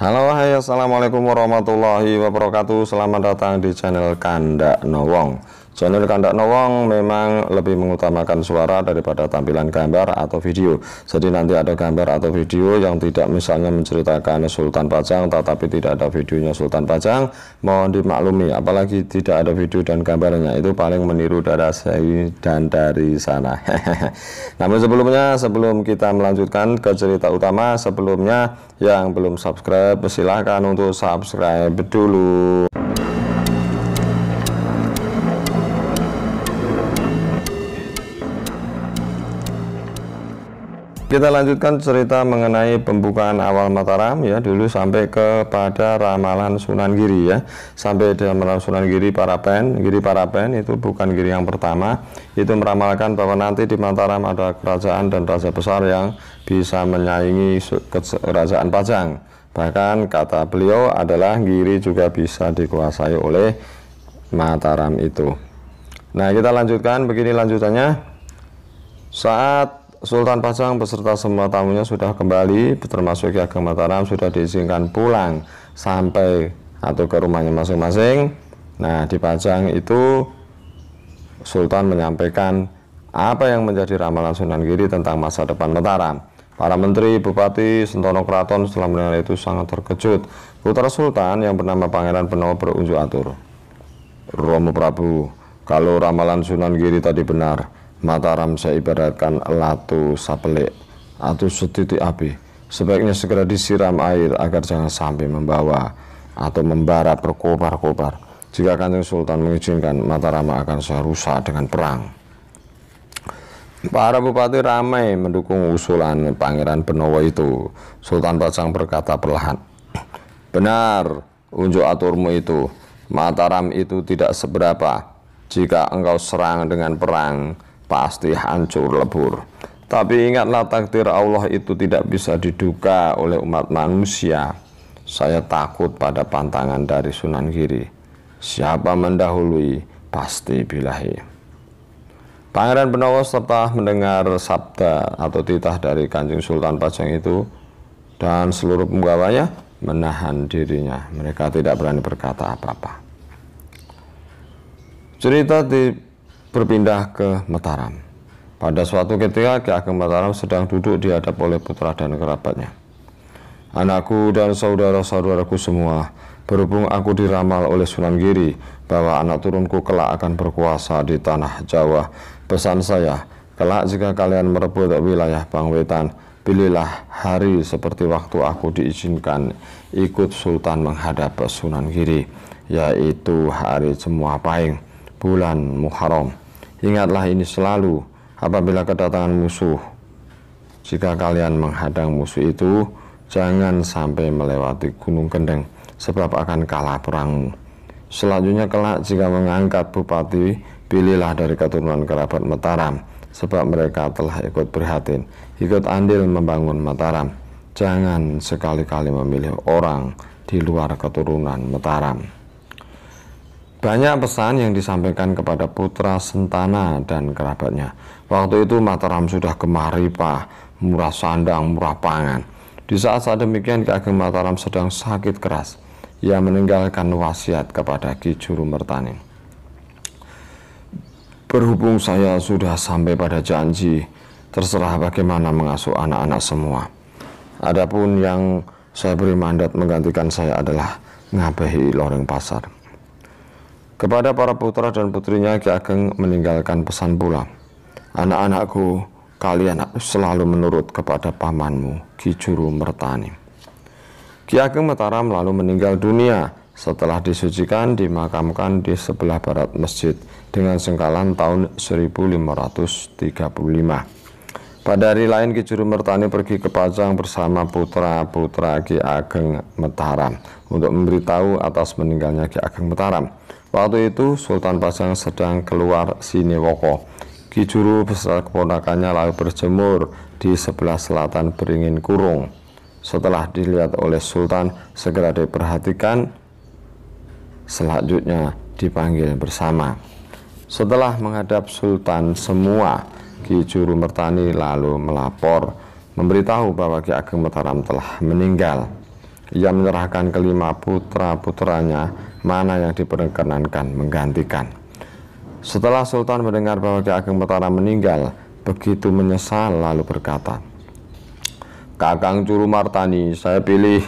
Halo hai assalamualaikum warahmatullahi wabarakatuh Selamat datang di channel Kanda Nowong Channel kandak Noong memang lebih mengutamakan suara daripada tampilan gambar atau video. Jadi nanti ada gambar atau video yang tidak misalnya menceritakan Sultan Pajang tetapi tidak ada videonya Sultan Pajang, mohon dimaklumi apalagi tidak ada video dan gambarnya itu paling meniru dari saya dan dari sana. Namun sebelumnya sebelum kita melanjutkan ke cerita utama sebelumnya yang belum subscribe silahkan untuk subscribe dulu. Kita lanjutkan cerita mengenai pembukaan awal Mataram ya dulu sampai kepada ramalan Sunan Giri ya. Sampai dalam ramalan Sunan Giri Parapen, Giri Parapen itu bukan Giri yang pertama, itu meramalkan bahwa nanti di Mataram ada kerajaan dan raja besar yang bisa menyaingi kerajaan Pajang. Bahkan kata beliau adalah Giri juga bisa dikuasai oleh Mataram itu. Nah, kita lanjutkan begini lanjutannya. Saat Sultan Pasang beserta semua tamunya sudah kembali, termasuk Ki Ageng Mataram sudah diizinkan pulang sampai atau ke rumahnya masing-masing. Nah, di Pasang itu Sultan menyampaikan apa yang menjadi ramalan Sunan Giri tentang masa depan Mataram. Para menteri, bupati, sentono keraton setelah mendengar itu sangat terkejut. Putra Sultan yang bernama Pangeran Penawa berunjuk atur. Romo Prabu, kalau ramalan Sunan Giri tadi benar, Mataram saya ibaratkan latu sapelik atau setitik api. Sebaiknya segera disiram air agar jangan sampai membawa atau membara berkobar-kobar. Jika Kanjeng Sultan mengizinkan, Mataram akan saya rusak dengan perang. Para bupati ramai mendukung usulan Pangeran Benowo itu. Sultan Pajang berkata perlahan, Benar, unjuk aturmu itu. Mataram itu tidak seberapa. Jika engkau serang dengan perang, pasti hancur lebur. Tapi ingatlah takdir Allah itu tidak bisa diduga oleh umat manusia. Saya takut pada pantangan dari Sunan Giri. Siapa mendahului, pasti bilahi. Pangeran Benowo serta mendengar sabda atau titah dari Kanjeng Sultan Pajang itu dan seluruh penggawanya menahan dirinya. Mereka tidak berani berkata apa-apa. Cerita di berpindah ke Mataram. Pada suatu ketika Ki Ageng Mataram sedang duduk dihadap oleh putra dan kerabatnya. Anakku dan saudara-saudaraku semua, berhubung aku diramal oleh Sunan Giri bahwa anak turunku kelak akan berkuasa di tanah Jawa. Pesan saya, kelak jika kalian merebut wilayah Bangwetan, pilihlah hari seperti waktu aku diizinkan ikut Sultan menghadap Sunan Giri, yaitu hari semua Pahing, bulan Muharram. Ingatlah ini selalu apabila kedatangan musuh. Jika kalian menghadang musuh itu, jangan sampai melewati gunung kendeng, sebab akan kalah perang. Selanjutnya kelak jika mengangkat bupati, pilihlah dari keturunan kerabat Mataram, sebab mereka telah ikut prihatin, ikut andil membangun Mataram. Jangan sekali-kali memilih orang di luar keturunan Mataram. Banyak pesan yang disampaikan kepada putra Sentana dan kerabatnya. Waktu itu Mataram sudah kemari pak, murah sandang, murah pangan. Di saat saat demikian Ki Ageng Mataram sedang sakit keras. Ia meninggalkan wasiat kepada Ki Juru Mertani. Berhubung saya sudah sampai pada janji, terserah bagaimana mengasuh anak-anak semua. Adapun yang saya beri mandat menggantikan saya adalah Ngabehi Loreng Pasar. Kepada para putra dan putrinya Ki Ageng meninggalkan pesan pula. Anak-anakku, kalian selalu menurut kepada pamanmu, Ki Juru Mertani. Ki Ageng Mataram lalu meninggal dunia setelah disucikan dimakamkan di sebelah barat masjid dengan sengkalan tahun 1535. Pada hari lain Ki Juru Mertani pergi ke Pajang bersama putra-putra Ki Ageng Metaram untuk memberitahu atas meninggalnya Ki Ageng Metaram. Waktu itu Sultan Pajang sedang keluar Siniwoko. Ki Juru beserta keponakannya lalu berjemur di sebelah selatan beringin kurung. Setelah dilihat oleh Sultan, segera diperhatikan. Selanjutnya dipanggil bersama. Setelah menghadap Sultan semua, Ki juru mertani lalu melapor memberitahu bahwa Ki Ageng Mataram telah meninggal. Ia menyerahkan kelima putra-putranya mana yang diperkenankan menggantikan. Setelah Sultan mendengar bahwa Ki Ageng Mataram meninggal, begitu menyesal lalu berkata, Kakang Juru Martani, saya pilih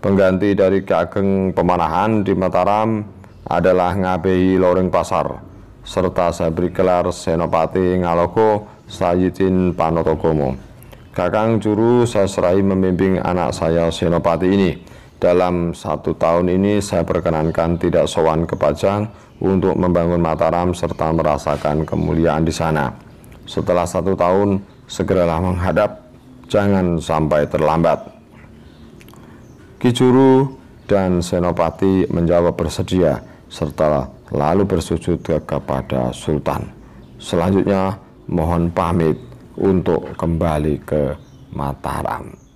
pengganti dari Ki Ageng Pemanahan di Mataram adalah Ngabehi Loreng Pasar serta sabri kelar senopati ngaloko sayitin Panotogomo. kakang juru sasrai membimbing anak saya senopati ini dalam satu tahun ini saya perkenankan tidak sowan ke Pajang untuk membangun Mataram serta merasakan kemuliaan di sana. Setelah satu tahun, segeralah menghadap, jangan sampai terlambat. Kijuru dan Senopati menjawab bersedia serta lalu bersujud kepada sultan. Selanjutnya mohon pamit untuk kembali ke Mataram.